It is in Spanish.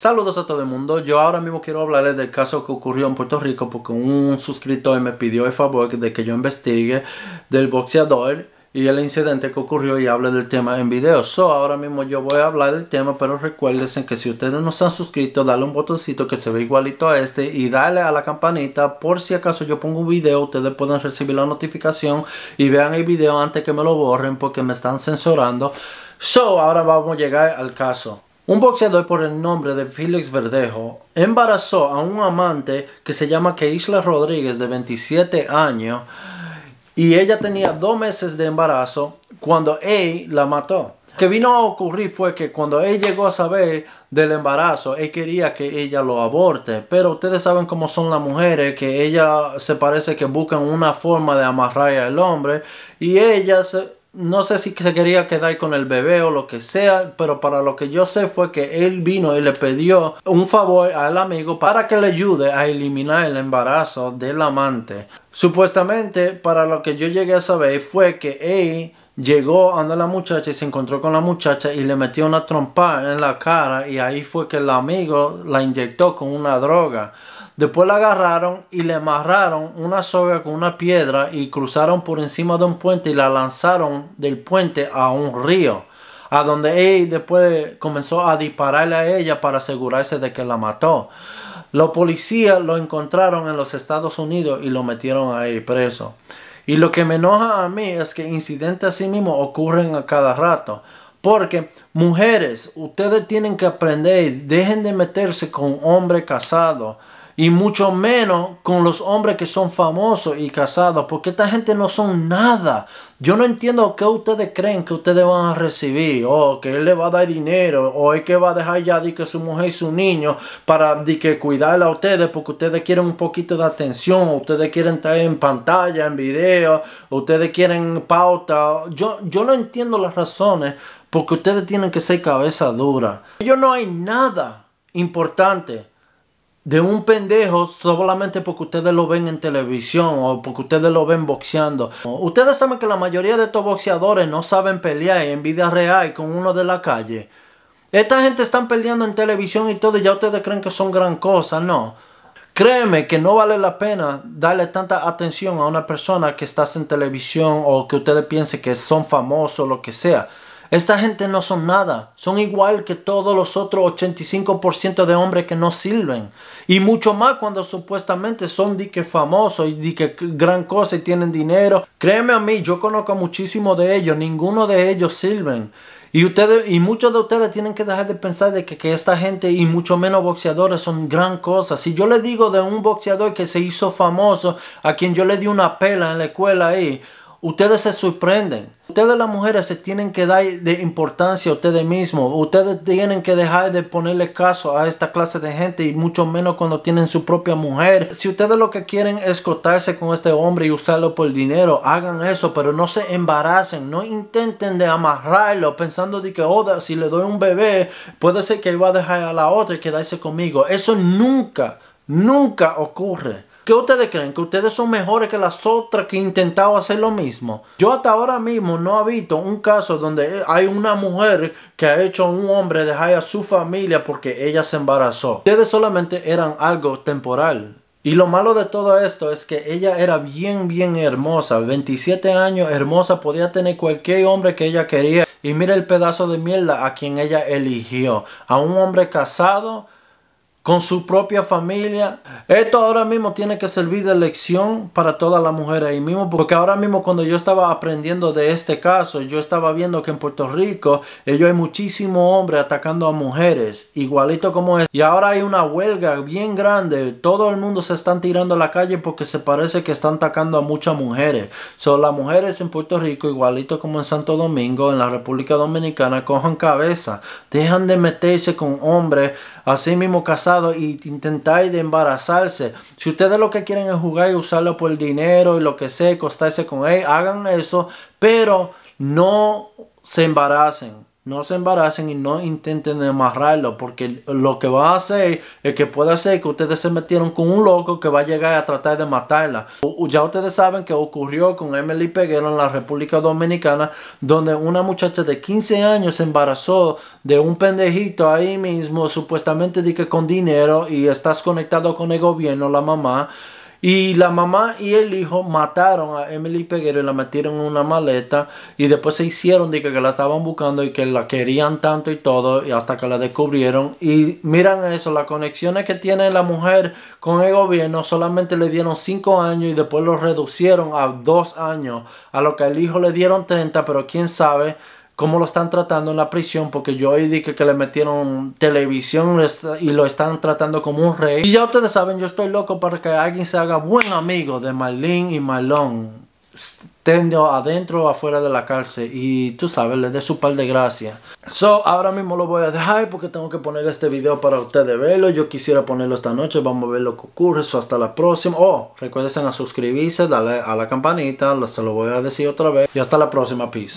Saludos a todo el mundo, yo ahora mismo quiero hablarles del caso que ocurrió en Puerto Rico porque un suscriptor me pidió el favor de que yo investigue del boxeador y el incidente que ocurrió y hable del tema en video. So, ahora mismo yo voy a hablar del tema, pero recuérdense que si ustedes no se han suscrito, dale un botoncito que se ve igualito a este y dale a la campanita por si acaso yo pongo un video, ustedes pueden recibir la notificación y vean el video antes que me lo borren porque me están censurando. So, ahora vamos a llegar al caso. Un boxeador por el nombre de Félix Verdejo embarazó a un amante que se llama Keisla Rodríguez de 27 años y ella tenía dos meses de embarazo cuando él la mató. Lo que vino a ocurrir fue que cuando él llegó a saber del embarazo, él quería que ella lo aborte, pero ustedes saben cómo son las mujeres, que ella se parece que buscan una forma de amarrar al hombre y ella se, no sé si se quería quedar con el bebé o lo que sea, pero para lo que yo sé fue que él vino y le pidió un favor al amigo para que le ayude a eliminar el embarazo del amante. Supuestamente, para lo que yo llegué a saber fue que él llegó a la muchacha y se encontró con la muchacha y le metió una trompa en la cara y ahí fue que el amigo la inyectó con una droga. Después la agarraron y le amarraron una soga con una piedra y cruzaron por encima de un puente y la lanzaron del puente a un río, a donde él después comenzó a dispararle a ella para asegurarse de que la mató. Los policías lo encontraron en los Estados Unidos y lo metieron ahí preso. Y lo que me enoja a mí es que incidentes así mismo ocurren a cada rato. Porque mujeres, ustedes tienen que aprender, dejen de meterse con un hombre casado y mucho menos con los hombres que son famosos y casados, porque esta gente no son nada. Yo no entiendo qué ustedes creen que ustedes van a recibir, o que él le va a dar dinero, o es que va a dejar ya de que su mujer y su niño para de que cuidarla a ustedes, porque ustedes quieren un poquito de atención, ustedes quieren estar en pantalla, en video, ustedes quieren pauta. Yo, yo no entiendo las razones porque ustedes tienen que ser cabeza dura. Yo no hay nada importante de un pendejo solamente porque ustedes lo ven en televisión o porque ustedes lo ven boxeando. Ustedes saben que la mayoría de estos boxeadores no saben pelear en vida real con uno de la calle. Esta gente están peleando en televisión y todo y ya ustedes creen que son gran cosa, no. Créeme que no vale la pena darle tanta atención a una persona que estás en televisión o que ustedes piensen que son famosos o lo que sea. Esta gente no son nada, son igual que todos los otros 85% de hombres que no sirven. Y mucho más cuando supuestamente son de que famosos y de que gran cosa y tienen dinero. Créeme a mí, yo conozco muchísimo de ellos, ninguno de ellos sirven. Y, ustedes, y muchos de ustedes tienen que dejar de pensar de que, que, esta gente y mucho menos boxeadores son gran cosa. Si yo le digo de un boxeador que se hizo famoso, a quien yo le di una pela en la escuela ahí, Ustedes se sorprenden. Ustedes las mujeres se tienen que dar de importancia a ustedes mismos. Ustedes tienen que dejar de ponerle caso a esta clase de gente y mucho menos cuando tienen su propia mujer. Si ustedes lo que quieren es cotarse con este hombre y usarlo por dinero, hagan eso, pero no se embaracen, no intenten de amarrarlo pensando de que, oh, si le doy un bebé, puede ser que va a dejar a la otra y quedarse conmigo. Eso nunca, nunca ocurre. ¿Qué ustedes creen? ¿Que ustedes son mejores que las otras que intentaban hacer lo mismo? Yo hasta ahora mismo no he visto un caso donde hay una mujer que ha hecho a un hombre dejar a su familia porque ella se embarazó. Ustedes solamente eran algo temporal. Y lo malo de todo esto es que ella era bien, bien hermosa. 27 años, hermosa, podía tener cualquier hombre que ella quería. Y mira el pedazo de mierda a quien ella eligió. A un hombre casado con su propia familia. Esto ahora mismo tiene que servir de lección para todas las mujeres ahí mismo, porque ahora mismo cuando yo estaba aprendiendo de este caso, yo estaba viendo que en Puerto Rico ellos hay muchísimos hombres atacando a mujeres, igualito como es. Y ahora hay una huelga bien grande, todo el mundo se están tirando a la calle porque se parece que están atacando a muchas mujeres. Son las mujeres en Puerto Rico, igualito como en Santo Domingo, en la República Dominicana, cojan cabeza, dejan de meterse con hombres, así mismo casados y intentáis embarazarse. Si ustedes lo que quieren es jugar y usarlo por el dinero y lo que sea, costarse con él, hagan eso, pero no se embaracen. No se embaracen y no intenten amarrarlo porque lo que va a hacer es que puede ser que ustedes se metieron con un loco que va a llegar a tratar de matarla. Ya ustedes saben que ocurrió con Emily Peguero en la República Dominicana donde una muchacha de 15 años se embarazó de un pendejito ahí mismo supuestamente di que con dinero y estás conectado con el gobierno, la mamá. Y la mamá y el hijo mataron a Emily Peguero y la metieron en una maleta. Y después se hicieron de que, la estaban buscando y que la querían tanto y todo. Y hasta que la descubrieron. Y miran eso, las conexiones que tiene la mujer con el gobierno. Solamente le dieron 5 años y después lo reducieron a 2 años. A lo que el hijo le dieron 30, pero quién sabe cómo lo están tratando en la prisión, porque yo hoy dije que le metieron televisión y lo están tratando como un rey. Y ya ustedes saben, yo estoy loco para que alguien se haga buen amigo de Marlene y Marlon. Tendo adentro o afuera de la cárcel y tú sabes, le dé su par de gracia. So, ahora mismo lo voy a dejar porque tengo que poner este video para ustedes verlo. Yo quisiera ponerlo esta noche, vamos a ver lo que ocurre. So, hasta la próxima. O oh, recuerden a suscribirse, darle a la campanita, se lo voy a decir otra vez. Y hasta la próxima, peace.